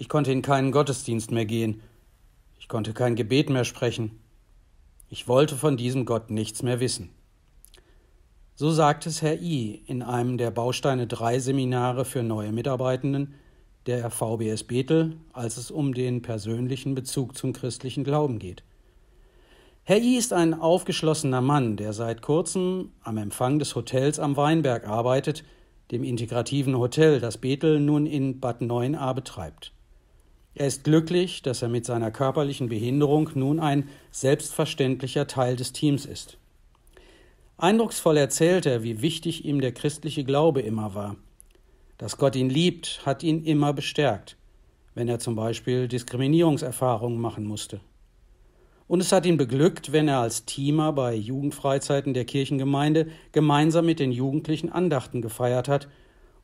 Ich konnte in keinen Gottesdienst mehr gehen. Ich konnte kein Gebet mehr sprechen. Ich wollte von diesem Gott nichts mehr wissen. So sagt es Herr I. in einem der Bausteine 3 Seminare für neue Mitarbeitenden der VBS Bethel, als es um den persönlichen Bezug zum christlichen Glauben geht. Herr I. ist ein aufgeschlossener Mann, der seit kurzem am Empfang des Hotels am Weinberg arbeitet, dem integrativen Hotel, das Bethel nun in Bad Neuenahr betreibt. Er ist glücklich, dass er mit seiner körperlichen Behinderung nun ein selbstverständlicher Teil des Teams ist. Eindrucksvoll erzählt er, wie wichtig ihm der christliche Glaube immer war. Dass Gott ihn liebt, hat ihn immer bestärkt, wenn er zum Beispiel Diskriminierungserfahrungen machen musste. Und es hat ihn beglückt, wenn er als Teamer bei Jugendfreizeiten der Kirchengemeinde gemeinsam mit den Jugendlichen Andachten gefeiert hat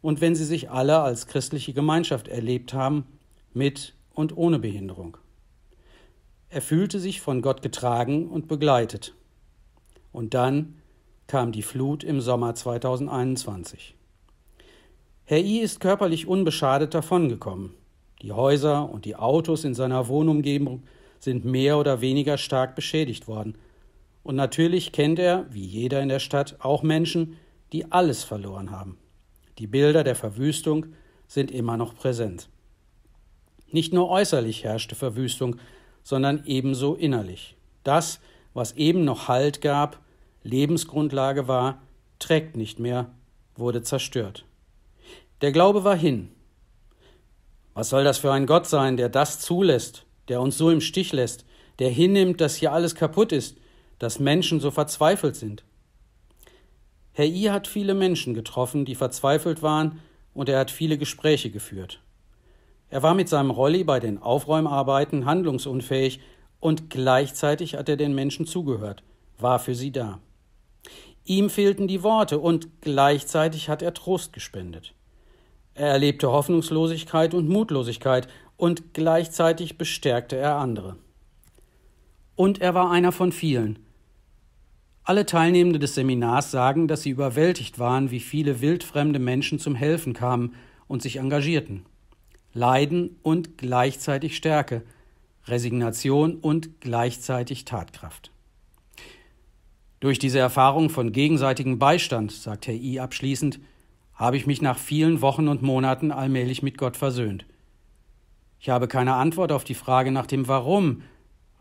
und wenn sie sich alle als christliche Gemeinschaft erlebt haben, mit und ohne Behinderung. Er fühlte sich von Gott getragen und begleitet. Und dann kam die Flut im Sommer 2021. Herr I ist körperlich unbeschadet davongekommen. Die Häuser und die Autos in seiner Wohnumgebung sind mehr oder weniger stark beschädigt worden. Und natürlich kennt er, wie jeder in der Stadt, auch Menschen, die alles verloren haben. Die Bilder der Verwüstung sind immer noch präsent. Nicht nur äußerlich herrschte Verwüstung, sondern ebenso innerlich. Das, was eben noch Halt gab, Lebensgrundlage war, trägt nicht mehr, wurde zerstört. Der Glaube war hin. Was soll das für ein Gott sein, der das zulässt, der uns so im Stich lässt, der hinnimmt, dass hier alles kaputt ist, dass Menschen so verzweifelt sind? Herr I hat viele Menschen getroffen, die verzweifelt waren, und er hat viele Gespräche geführt. Er war mit seinem Rolli bei den Aufräumarbeiten handlungsunfähig und gleichzeitig hat er den Menschen zugehört, war für sie da. Ihm fehlten die Worte und gleichzeitig hat er Trost gespendet. Er erlebte Hoffnungslosigkeit und Mutlosigkeit und gleichzeitig bestärkte er andere. Und er war einer von vielen. Alle Teilnehmenden des Seminars sagen, dass sie überwältigt waren, wie viele wildfremde Menschen zum Helfen kamen und sich engagierten. Leiden und gleichzeitig Stärke, Resignation und gleichzeitig Tatkraft. Durch diese Erfahrung von gegenseitigem Beistand, sagt Herr I abschließend, habe ich mich nach vielen Wochen und Monaten allmählich mit Gott versöhnt. Ich habe keine Antwort auf die Frage nach dem Warum,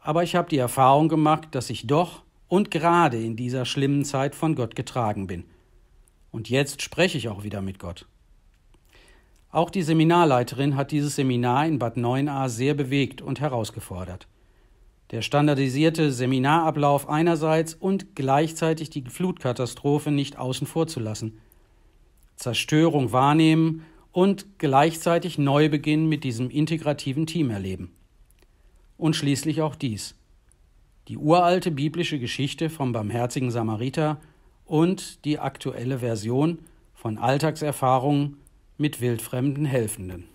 aber ich habe die Erfahrung gemacht, dass ich doch und gerade in dieser schlimmen Zeit von Gott getragen bin. Und jetzt spreche ich auch wieder mit Gott. Auch die Seminarleiterin hat dieses Seminar in Bad 9a sehr bewegt und herausgefordert. Der standardisierte Seminarablauf einerseits und gleichzeitig die Flutkatastrophe nicht außen vor zu lassen. Zerstörung wahrnehmen und gleichzeitig Neubeginn mit diesem integrativen Team erleben. Und schließlich auch dies. Die uralte biblische Geschichte vom barmherzigen Samariter und die aktuelle Version von Alltagserfahrungen mit wildfremden Helfenden.